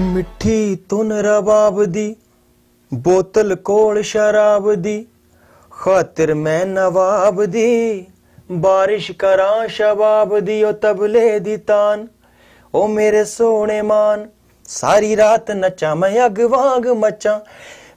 ਮਿੱਠੀ ਤੁਨ ਰਬਾਬ ਦੀ ਬੋਤਲ ਕੋਲ ਸ਼ਰਾਬ ਦੀ ਖਾਤਰ ਮੈਂ ਨਵਾਬ ਦੀ ਬਾਰਿਸ਼ ਕਰਾਂ ਸ਼ਬਾਬ ਦੀ ਉਹ ਤਬਲੇ ਦੀ ਤਾਨ ਉਹ ਮੇਰੇ ਸੋਹਣੇ ਮਾਨ ਸਾਰੀ ਰਾਤ ਨੱਚਾਂ ਮੈਂ ਅਗ ਵਾਂਗ ਮਚਾਂ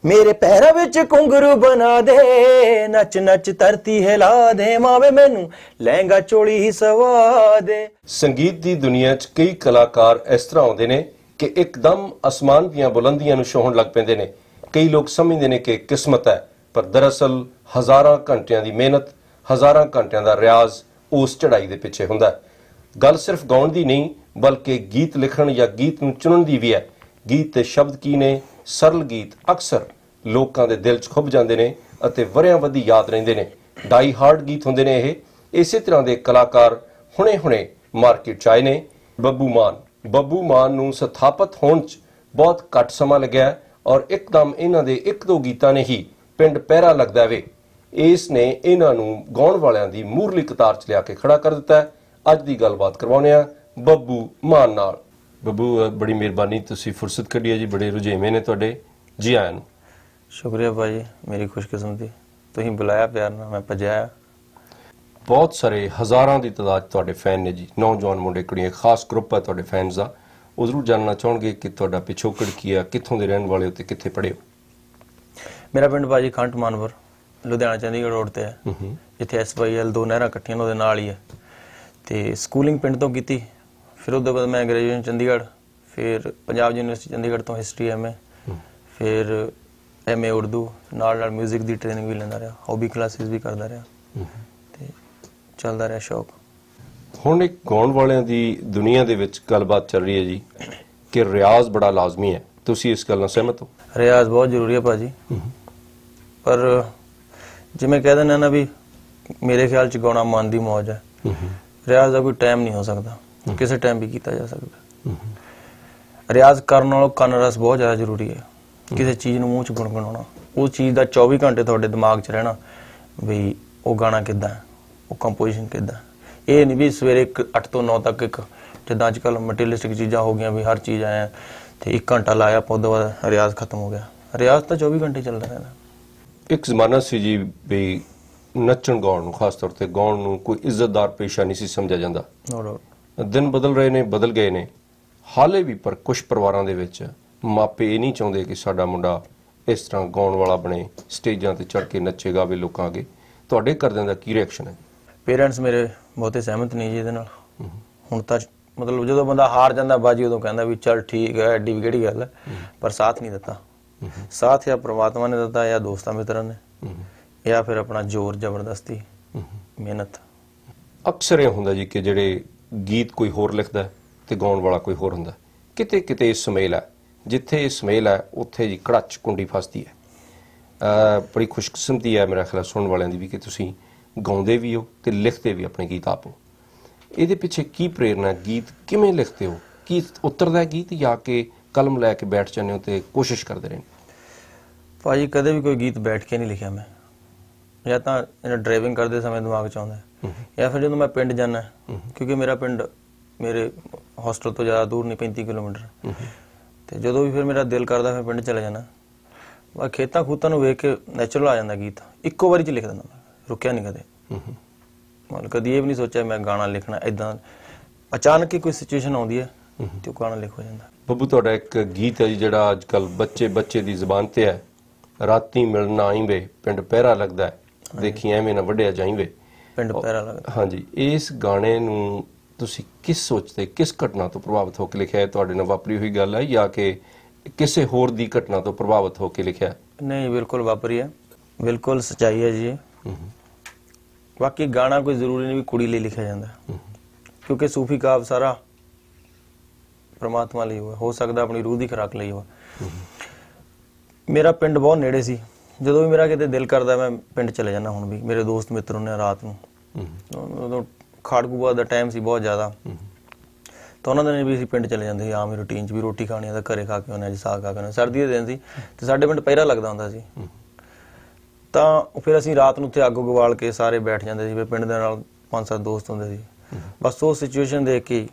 ਮੇਰੇ ਪੈਰਾਂ ਵਿੱਚ ਕੁੰਗਰੂ ਬਣਾ ਦੇ ਨੱਚ ਨੱਚ ਧਰਤੀ ਹਿਲਾ ਦੇ ਮਾਵੇ ਮੈਨੂੰ ਲਹਿੰਗਾ ਚੋਲੀ ਹੀ ਸਵਾ ਦੇ ਸੰਗੀਤ ਦੀ ਦੁਨੀਆ 'ਚ ਕਈ ਕਲਾਕਾਰ ਇਸ ਤਰ੍ਹਾਂ ਆਉਂਦੇ ਨੇ ਕਿ ਇੱਕਦਮ ਅਸਮਾਨ ਦੀਆਂ ਬੁਲੰਦੀਆਂ ਨੂੰ ਛੋਹਣ ਲੱਗ ਪੈਂਦੇ ਨੇ ਕਈ ਲੋਕ ਸਮਝਦੇ ਨੇ ਕਿ ਕਿਸਮਤ ਹੈ ਪਰ ਦਰਅਸਲ ਹਜ਼ਾਰਾਂ ਘੰਟਿਆਂ ਦੀ ਮਿਹਨਤ ਹਜ਼ਾਰਾਂ ਘੰਟਿਆਂ ਦਾ ਰਿਆਜ਼ ਉਸ ਚੜ੍ਹਾਈ ਦੇ ਪਿੱਛੇ ਹੁੰਦਾ ਹੈ ਗੱਲ ਸਿਰਫ ਗਾਉਣ ਦੀ ਨਹੀਂ ਬਲਕਿ ਗੀਤ ਲਿਖਣ ਜਾਂ ਗੀਤ ਨੂੰ ਚੁਣਨ ਦੀ ਵੀ ਹੈ ਗੀਤ ਤੇ ਸ਼ਬਦ ਕੀ ਨੇ ਸਰਲ ਗੀਤ ਅਕਸਰ ਲੋਕਾਂ ਦੇ ਦਿਲ 'ਚ ਖੁੱਭ ਜਾਂਦੇ ਨੇ ਅਤੇ ਵਰਿਆਂ ਵਧੀ ਯਾਦ ਰਹਿੰਦੇ ਨੇ ਡਾਈ ਹਾਰਡ ਗੀਤ ਹੁੰਦੇ ਨੇ ਇਹ ਇਸੇ ਤਰ੍ਹਾਂ ਦੇ ਕਲਾਕਾਰ ਹੁਣੇ-ਹੁਣੇ ਮਾਰਕੀਟ 'ਚ ਆਏ ਨੇ ਬੱਬੂ ਮਾਨ ਬੱਬੂ ਮਾਨ ਨੂੰ ਸਥਾਪਿਤ ਹੋਣ 'ਚ ਬਹੁਤ ਘੱਟ ਸਮਾਂ ਲੱਗਿਆ ਔਰ ਇੱਕਦਮ ਇਹਨਾਂ ਦੇ ਇੱਕ ਦੋ ਗੀਤਾਂ ਨੇ ਹੀ ਪਿੰਡ ਪਹਿਰਾ ਲੱਗਦਾ ਵੇ ਇਸ ਨੇ ਇਹਨਾਂ ਨੂੰ ਗਾਉਣ ਵਾਲਿਆਂ ਦੀ ਮੂਰਲੀ ਕਤਾਰ 'ਚ ਲਿਆ ਕੇ ਖੜਾ ਕਰ ਦਿੱਤਾ ਹੈ ਅੱਜ ਦੀ ਗੱਲਬਾਤ ਕਰਵਾਉਣੇ ਆ ਬੱਬੂ ਮਾਨ ਨਾਲ ਬੱਬੂ ਬੜੀ ਮਿਹਰਬਾਨੀ ਤੁਸੀਂ ਫੁਰਸਤ ਕੱਢੀ ਹੈ ਜੀ ਬੜੇ ਰੁਝੇਵੇਂ ਨੇ ਤੁਹਾਡੇ ਜੀ ਆਇਆਂ ਨੂੰ ਸ਼ੁਕਰੀਆ ਭਾਈ ਮੇਰੀ ਖੁਸ਼ਕਿਸਮਤੀ ਤੁਸੀਂ ਬੁਲਾਇਆ ਪਿਆਰ ਨਾਲ ਮੈਂ ਪਜਾਇਆ ਬਹੁਤ ਸਾਰੇ ਹਜ਼ਾਰਾਂ ਦੀ ਤਦਾਦ ਤੁਹਾਡੇ ਫੈਨ ਨੇ ਜੀ ਨੌਜਵਾਨ ਮੁੰਡੇ ਕੁੜੀਆਂ ਖਾਸ ਗਰੁੱਪ ਹੈ ਤੁਹਾਡੇ ਫੈਨਸ ਦਾ ਉਹ ਜ਼ਰੂਰ ਜਾਣਨਾ ਚਾਹਣਗੇ ਕਿ ਤੁਹਾਡਾ ਪਿਛੋਕੜ ਕੀ ਹੈ ਕਿੱਥੋਂ ਦੇ ਰਹਿਣ ਵਾਲੇ ਹੋ ਤੇ ਕਿੱਥੇ ਪੜ੍ਹੇ ਹੋ ਮੇਰਾ ਪਿੰਡ ਬਾਜੀ ਖੰਟ ਮਾਨਵਰ ਲੁਧਿਆਣਾ ਚੰਡੀਗੜ੍ਹ ਰੋਡ ਤੇ ਹੈ ਜਿੱਥੇ ਐਸਵਾਈਐਲ ਦੋ ਨਹਿਰਾਂ ਇਕੱਠੀਆਂ ਉਹਦੇ ਨਾਲ ਹੀ ਹੈ ਤੇ ਸਕੂਲਿੰਗ ਪਿੰਡ ਤੋਂ ਕੀਤੀ ਫਿਰ ਉਹਦੇ ਬਾਅਦ ਮੈਂ ਗ੍ਰੈਜੂਏਸ਼ਨ ਚੰਡੀਗੜ੍ਹ ਫਿਰ ਪੰਜਾਬ ਯੂਨੀਵਰਸਿਟੀ ਚੰਡੀਗੜ੍ਹ ਤੋਂ ਹਿਸਟਰੀ ਐਮਏ ਫਿਰ ਐਮਏ ਉਰਦੂ ਨਾਲ ਨਾਲ 뮤직 ਦੀ ਟ੍ਰੇਨਿੰਗ ਵੀ ਲੈਂਦਾ ਰਿਹਾ ਹੌਬੀ ਕਲਾਸਿਸ ਵੀ ਕਰਦਾ ਰਿਹਾ ਚੱਲਦਾ ਰਿਹਾ ਸ਼ੌਕ ਹੁਣ ਇੱਕ ਗਾਉਣ ਵਾਲਿਆਂ ਦੀ ਦੁਨੀਆ ਦੇ ਵਿੱਚ ਗੱਲਬਾਤ ਚੱਲ ਰਹੀ ਹੈ ਜੀ ਕਿ ਰਿਆਜ਼ ਬੜਾ ਲਾਜ਼ਮੀ ਹੈ ਤੁਸੀਂ ਇਸ ਗੱਲ ਨਾਲ ਸਹਿਮਤ ਹੋ ਰਿਆਜ਼ ਬਹੁਤ ਜ਼ਰੂਰੀ ਹੈ ਭਾਜੀ ਪਰ ਜਿਵੇਂ ਕਹਿ ਦਿੰਦੇ ਨਾ ਵੀ ਮੇਰੇ ਖਿਆਲ ਚ ਗਾਉਣਾ ਮਨ ਦੀ ਮੌਜ ਹੈ ਰਿਆਜ਼ ਦਾ ਕੋਈ ਟਾਈਮ ਨਹੀਂ ਹੋ ਸਕਦਾ ਕਿਸੇ ਟਾਈਮ ਵੀ ਕੀਤਾ ਜਾ ਸਕਦਾ ਰਿਆਜ਼ ਕਰਨ ਨਾਲੋਂ ਕੰਨ ਰਸ ਬਹੁਤ ਜ਼ਿਆਦਾ ਜ਼ਰੂਰੀ ਹੈ ਕਿਸੇ ਚੀਜ਼ ਨੂੰ ਮੂੰਹ ਚ ਗੁਣਗੁਣਾਉਣਾ ਉਹ ਚੀਜ਼ ਦਾ 24 ਘੰਟੇ ਤੁਹਾਡੇ ਦਿਮਾਗ 'ਚ ਰਹਿਣਾ ਵੀ ਉਹ ਗਾਣਾ ਕਿੱਦਾਂ ਹੈ ਉਹ ਕੰਪੋਜੀਸ਼ਨ ਕਿਦਾਂ ਇਹ ਨਹੀਂ ਵੀ ਸਵੇਰੇ 8 ਤੋਂ 9 ਤੱਕ ਇੱਕ ਜਿੱਦਾਂ ਅੱਜ ਕੱਲ ਮਟੀਰੀਅਲਿਸਟਿਕ ਚੀਜ਼ਾਂ ਹੋ ਗਈਆਂ ਵੀ ਹਰ ਚੀਜ਼ ਆਇਆ ਤੇ 1 ਘੰਟਾ ਲਾਇਆ ਪੌਦਾ ਬਾਅਦ ਰਿਆਜ਼ ਖਤਮ ਹੋ ਗਿਆ ਰਿਆਜ਼ ਤਾਂ 24 ਘੰਟੇ ਚੱਲਦਾ ਰਹਿੰਦਾ ਇੱਕ ਜ਼ਮਾਨਾ ਸੀ ਜੀ ਵੀ ਨੱਚਣ ਗਾਉਣ ਨੂੰ ਖਾਸ ਤੌਰ ਤੇ ਗਾਉਣ ਨੂੰ ਕੋਈ ਇੱਜ਼ਤਦਾਰ ਪੇਸ਼ਾ ਨਹੀਂ ਸੀ ਸਮਝਿਆ ਜਾਂਦਾ ਦਿਨ ਬਦਲ ਰਹੇ ਨੇ ਬਦਲ ਗਏ ਨੇ ਹਾਲੇ ਵੀ ਪਰ ਕੁਝ ਪਰਿਵਾਰਾਂ ਦੇ ਵਿੱਚ ਮਾਪੇ ਇਹ ਨਹੀਂ ਚਾਹੁੰਦੇ ਕਿ ਸਾਡਾ ਮੁੰਡਾ ਇਸ ਤਰ੍ਹਾਂ ਗਾਉਣ ਵਾਲਾ ਬਣੇ ਸਟੇਜਾਂ ਤੇ ਚੜ ਕੇ ਨੱਚੇਗਾ ਵੀ ਲੋਕਾਂ ਅੱਗੇ ਤੁਹਾਡੇ ਕਰਦਿਆਂ ਦਾ ਕੀ ਰਿਐਕਸ਼ਨ ਹੈ ਪੇਰੈਂਟਸ ਮੇਰੇ ਬਹੁਤੇ ਸਹਿਮਤ ਨਹੀਂ ਜੀ ਇਹਦੇ ਨਾਲ ਹੁਣ ਤਾਂ ਮਤਲਬ ਜਦੋਂ ਬੰਦਾ ਹਾਰ ਜਾਂਦਾ ਬਾਜੀ ਉਦੋਂ ਕਹਿੰਦਾ ਵੀ ਚਲ ਠੀਕ ਹੈ ਐਡੀ ਵੀ ਕਿਹੜੀ ਗੱਲ ਹੈ ਪਰ ਸਾਥ ਨਹੀਂ ਦਿੱਤਾ ਸਾਥ ਜਾਂ ਪ੍ਰਮਾਤਮਾ ਨੇ ਦਿੱਤਾ ਜਾਂ ਦੋਸਤਾਂ ਮਿੱਤਰਾਂ ਨੇ ਜਾਂ ਫਿਰ ਆਪਣਾ ਜ਼ੋਰ ਜ਼ਬਰਦਸਤੀ ਮਿਹਨਤ ਅਕਸਰ ਇਹ ਹੁੰਦਾ ਜੀ ਕਿ ਜਿਹੜੇ ਗੀਤ ਕੋਈ ਹੋਰ ਲਿਖਦਾ ਤੇ ਗਾਉਣ ਵਾਲਾ ਕੋਈ ਹੋਰ ਹੁੰਦਾ ਕਿਤੇ ਕਿਤੇ ਸੁਮੇਲ ਹੈ ਜਿੱਥੇ ਸੁਮੇਲ ਹੈ ਉੱਥੇ ਜੀ ਕੜਚ ਕੁੰਡੀ ਫਸਦੀ ਹੈ ਬੜੀ ਖੁਸ਼ਕਿਸਮਤੀ ਹੈ ਮੇਰਾ ਖਿਆਲ ਸੁਣਨ ਵਾਲਿਆਂ ਦੀ ਵੀ ਕਿ ਤੁਸੀਂ ਗਾਉਂਦੇ ਵੀ ਹੋ ਤੇ ਲਿਖਦੇ ਵੀ ਆਪਣੇ ਗੀਤ ਆਪੋ ਇਹਦੇ ਪਿੱਛੇ ਕੀ ਪ੍ਰੇਰਣਾ ਗੀਤ ਕਿਵੇਂ ਲਿਖਦੇ ਹੋ ਕੀ ਉਤਰਦਾ ਗੀਤ ਜਾਂ ਕਿ ਕਲਮ ਲੈ ਕੇ ਬੈਠ ਜਾਂਦੇ ਹੋ ਤੇ ਕੋਸ਼ਿਸ਼ ਕਰਦੇ ਰਹਿੰਦੇ ਭਾਜੀ ਕਦੇ ਵੀ ਕੋਈ ਗੀਤ ਬੈਠ ਕੇ ਨਹੀਂ ਲਿਖਿਆ ਮੈਂ ਜਾਂ ਤਾਂ ਇਹਨਾਂ ਡਰਾਈਵਿੰਗ ਕਰਦੇ ਸਮੇਂ ਦਿਮਾਗ ਚ ਆਉਂਦਾ ਜਾਂ ਫਿਰ ਜਦੋਂ ਮੈਂ ਪਿੰਡ ਜਾਣਾ ਕਿਉਂਕਿ ਮੇਰਾ ਪਿੰਡ ਮੇਰੇ ਹੌਸਟਲ ਤੋਂ ਜ਼ਿਆਦਾ ਦੂਰ ਨਹੀਂ 35 ਕਿਲੋਮੀਟਰ ਤੇ ਜਦੋਂ ਵੀ ਫਿਰ ਮੇਰਾ ਦਿਲ ਕਰਦਾ ਫਿਰ ਪਿੰਡ ਚਲੇ ਜਾਣਾ ਬਾ ਖੇਤਾਂ ਖੂਤਾਂ ਨੂੰ ਵੇਖ ਕੇ ਨੇਚਰਲ ਆ ਜਾਂਦਾ ਗੀਤ ਇੱਕੋ ਵਾਰੀ ਚ ਲਿਖ ਦਿੰਦਾ ਮੈਂ ਰੁਕਿਆ ਨਹੀਂ ਕਦੇ ਮਨ ਕਦੀ ਇਹ ਵੀ ਨਹੀਂ ਸੋਚਿਆ ਮੈਂ ਗਾਣਾ ਲਿਖਣਾ ਇਦਾਂ ਅਚਾਨਕ ਹੀ ਕੋਈ ਸਿਚੁਏਸ਼ਨ ਆਉਂਦੀ ਹੈ ਤੇ ਉਹ ਗਾਣਾ ਲਿਖ ਹੋ ਜਾਂਦਾ ਬੱਬੂ ਤੁਹਾਡਾ ਇੱਕ ਗੀਤ ਹੈ ਜਿਹੜਾ ਅੱਜ ਕੱਲ ਬੱਚੇ ਬੱਚੇ ਦੀ ਜ਼ੁਬਾਨ ਤੇ ਹੈ ਰਾਤੀ ਮਿਲਣਾ ਵੇ ਪਿੰਡ ਪਹਿਰਾ ਲੱਗਦਾ ਹੈ ਦੇਖੀ ਐਵੇਂ ਨਾ ਵੱਡਿਆ ਵੇ ਪਿੰਡ ਪਹਿਰਾ ਲੱਗਦਾ ਹਾਂਜੀ ਇਸ ਗਾਣੇ ਨੂੰ ਤੁਸੀਂ ਕਿਸ ਸੋਚਦੇ ਕਿਸ ਘਟਨਾ ਤੋਂ ਪ੍ਰਭਾਵਿਤ ਹੋ ਕੇ ਲਿਖਿਆ ਹੈ ਤੁਹਾਡੇ ਨਾਲ ਵਾਪਰੀ ਹੋਈ ਗੱਲ ਹੈ ਜਾਂ ਕਿ ਕਿਸੇ ਹੋਰ ਦੀ ਘਟਨਾ ਤੋਂ ਪ੍ਰਭਾਵਿਤ ਹੋ ਕੇ ਲਿਖਿਆ ਨਹੀਂ ਬਿਲਕੁਲ ਵਾਪਰੀ ਹੈ ਬਿਲਕੁਲ ਸਚਾਈ ਹੈ ਜੀ ਵਾਕਈ ਗਾਣਾ ਕੋਈ ਜ਼ਰੂਰੀ ਨਹੀਂ ਵੀ ਕੁੜੀ ਲਈ ਲਿਖਿਆ ਜਾਂਦਾ ਕਿਉਂਕਿ ਸੂਫੀ ਕਾਵ ਸਾਰਾ ਪ੍ਰਮਾਤਮਾ ਲਈ ਹੋਇਆ ਹੋ ਸਕਦਾ ਆਪਣੀ ਰੂਹ ਦੀ ਖਰਾਕ ਲਈ ਹੋਇਆ ਮੇਰਾ ਪਿੰਡ ਬਹੁਤ ਨੇੜੇ ਸੀ ਜਦੋਂ ਵੀ ਮੇਰਾ ਕਿਤੇ ਦਿਲ ਕਰਦਾ ਮੈਂ ਪਿੰਡ ਚਲੇ ਜਾਂਦਾ ਹੁਣ ਵੀ ਮੇਰੇ ਦੋਸਤ ਮਿੱਤਰ ਉਹਨੇ ਰਾਤ ਨੂੰ ਉਦੋਂ ਖਾੜਗੂਆ ਦਾ ਟਾਈਮ ਸੀ ਬਹੁਤ ਜ਼ਿਆਦਾ ਤਾਂ ਉਹਨਾਂ ਦਿਨ ਵੀ ਅਸੀਂ ਪਿੰਡ ਚਲੇ ਜਾਂਦੇ ਸੀ ਆਮ ਰੁਟੀਨ 'ਚ ਵੀ ਰੋਟੀ ਖਾਣੀ ਆ ਤਾਂ ਘਰੇ ਖਾ ਕੇ ਉਹਨਾਂ ਜੀ ਸਾਗ ਖਾ ਕੇ ਸਰਦੀ ਦੇ ਦਿਨ ਸੀ ਤੇ ਸਾਡੇ ਪਿੰਡ ਪਹਿਰਾ ਲੱਗਦਾ ਹੁੰਦਾ ਸੀ ਤਾਂ ਫਿਰ ਅਸੀਂ ਰਾਤ ਨੂੰ ਉੱਥੇ ਅੱਗ ਗਵਾਲ ਕੇ ਸਾਰੇ ਬੈਠ ਜਾਂਦੇ ਸੀ ਵੀ ਪਿੰਡ ਦੇ ਨਾਲ ਪੰਜ ਸੱਤ ਦੋਸਤ ਹੁੰਦੇ ਸੀ ਬਸ ਉਹ ਸਿਚੁਏਸ਼ਨ ਦੇਖ ਕੇ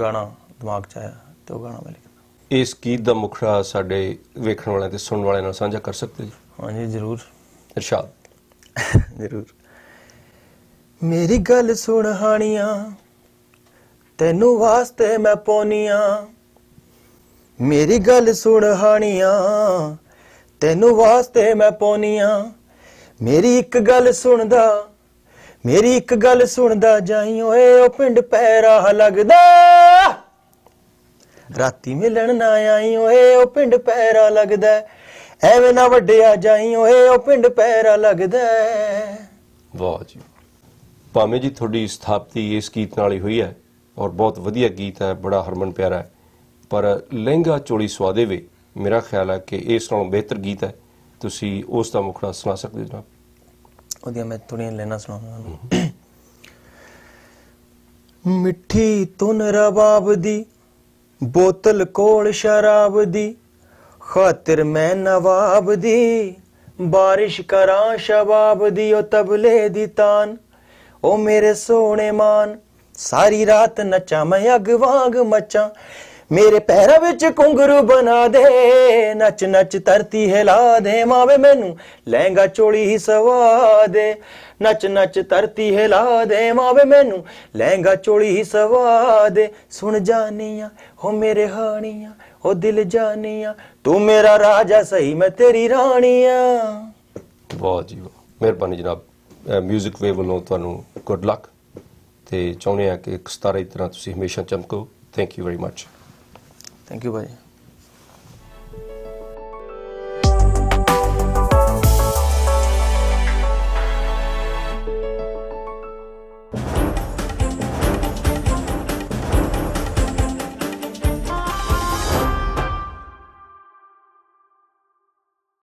ਗਾਣਾ ਦਿਮਾਗ 'ਚ ਆਇਆ ਤੇ ਉਹ ਗਾਣਾ ਮੈਂ ਲਿਖਿਆ ਇਸ ਗੀਤ ਦਾ ਮੁਖੜਾ ਸਾਡੇ ਵੇਖਣ ਵਾਲਿਆਂ ਤੇ ਸੁਣਨ ਵਾਲਿਆਂ ਨਾਲ ਸਾਂਝਾ ਕਰ ਸਕਦੇ ਜੀ ਹਾਂਜੀ ਜ਼ਰੂਰ ਇਰਸ਼ਾਦ ਜ਼ਰੂਰ ਮੇਰੀ ਗੱਲ ਸੁਣ ਹਾਣੀਆਂ ਤੈਨੂੰ ਵਾਸਤੇ ਮੈਂ ਪੋਨੀਆਂ ਮੇਰੀ ਗੱਲ ਸੁਣ ਹਾਣੀਆਂ ਤੈਨੂੰ ਵਾਸਤੇ ਮੈਂ ਪੋਨੀਆਂ ਮੇਰੀ ਇੱਕ ਗੱਲ ਸੁਣਦਾ ਮੇਰੀ ਇੱਕ ਗੱਲ ਸੁਣਦਾ ਜਾਈ ਓਏ ਉਹ ਪਿੰਡ ਪੈਰਾ ਲੱਗਦਾ ਰਾਤੀ ਮਿਲਣ ਨਾ ਆਈ ਓਏ ਉਹ ਪਿੰਡ ਪੈਰਾ ਲੱਗਦਾ ਐਵੇਂ ਨਾ ਵੱਡਿਆ ਜਾਈ ਓਏ ਉਹ ਪਿੰਡ ਪੈਰਾ ਲੱਗਦਾ ਵਾਹ ਜੀ ਭਾਵੇਂ ਜੀ ਤੁਹਾਡੀ ਸਥਾਪਤੀ ਇਸ ਗੀਤ ਨਾਲ ਹੀ ਹੋਈ ਹੈ ਔਰ ਬਹੁਤ ਵਧੀਆ ਗੀਤ ਹੈ ਬੜਾ ਹਰਮਨ ਪਿਆਰਾ ਹੈ ਪਰ ਲਹਿੰਗਾ ਚੋਲੀ ਸਵਾਦੇ ਵੇ ਮੇਰਾ ਖਿਆਲ ਹੈ ਕਿ ਇਸ ਨਾਲੋਂ ਬਿਹਤਰ ਗੀਤ ਹੈ ਤੁਸੀਂ ਉਸ ਦਾ ਮੁਖੜਾ ਸੁਣਾ ਸਕਦੇ ਹੋ ਜਨਾਬ ਉਹਦੀਆਂ ਮੈਂ ਥੋੜੀਆਂ ਲੈਣਾ ਸੁਣਾਉਣਾ ਮਿੱਠੀ ਤੁਨ ਰਬਾਬ ਦੀ ਬੋਤਲ ਕੋਲ ਸ਼ਰਾਬ ਦੀ ਖਾਤਰ ਮੈਂ ਨਵਾਬ ਦੀ ਬਾਰਿਸ਼ ਕਰਾਂ ਸ਼ਬਾਬ ਦੀ ਉਹ ਤਬਲੇ ਦੀ ਤਾਨ ਉਹ ਮੇਰੇ ਸੋਹਣੇ ਮਾਨ ਸਾਰੀ ਰਾਤ ਨਚਾਂ ਮੈਂ ਅਗ ਵਾਂਗ ਮਚਾਂ ਮੇਰੇ ਪੈਰਾਂ ਵਿੱਚ ਕੁੰਗਰੂ ਬਣਾ ਦੇ ਨੱਚ ਨੱਚ ਧਰਤੀ ਹਿਲਾ ਦੇ ਮਾਵੇ ਮੈਨੂੰ ਲਹਿੰਗਾ ਚੋਲੀ ਹੀ ਸਵਾ ਦੇ ਨੱਚ ਨੱਚ ਧਰਤੀ ਹਿਲਾ ਦੇ ਮਾਵੇ ਮੈਨੂੰ ਲਹਿੰਗਾ ਚੋਲੀ ਹੀ ਸਵਾ ਦੇ ਸੁਣ ਜਾਨੀਆਂ ਹੋ ਮੇਰੇ ਹਾਣੀਆਂ ਹੋ ਦਿਲ ਜਾਨੀਆਂ ਤੂੰ ਮੇਰਾ ਰਾਜਾ ਸਹੀ ਮੈਂ ਤੇਰੀ ਰਾਣੀਆਂ ਵਾਹ ਜੀ ਵਾਹ ਮਿਹਰਬਾਨੀ ਜਨਾਬ 뮤직 ਵੇਵ ਵੱਲੋਂ ਤੁਹਾਨੂੰ ਗੁੱਡ ਲੱਕ ਤੇ ਚਾਹੁੰਦੇ ਆ ਕਿ ਇੱਕ ਸਤਾਰੇ ਦੀ ਤਰ੍ਹਾਂ ਤੁਸੀਂ ਹਮੇਸ਼ਾ ਚਮਕੋ thank you very much thank you भाई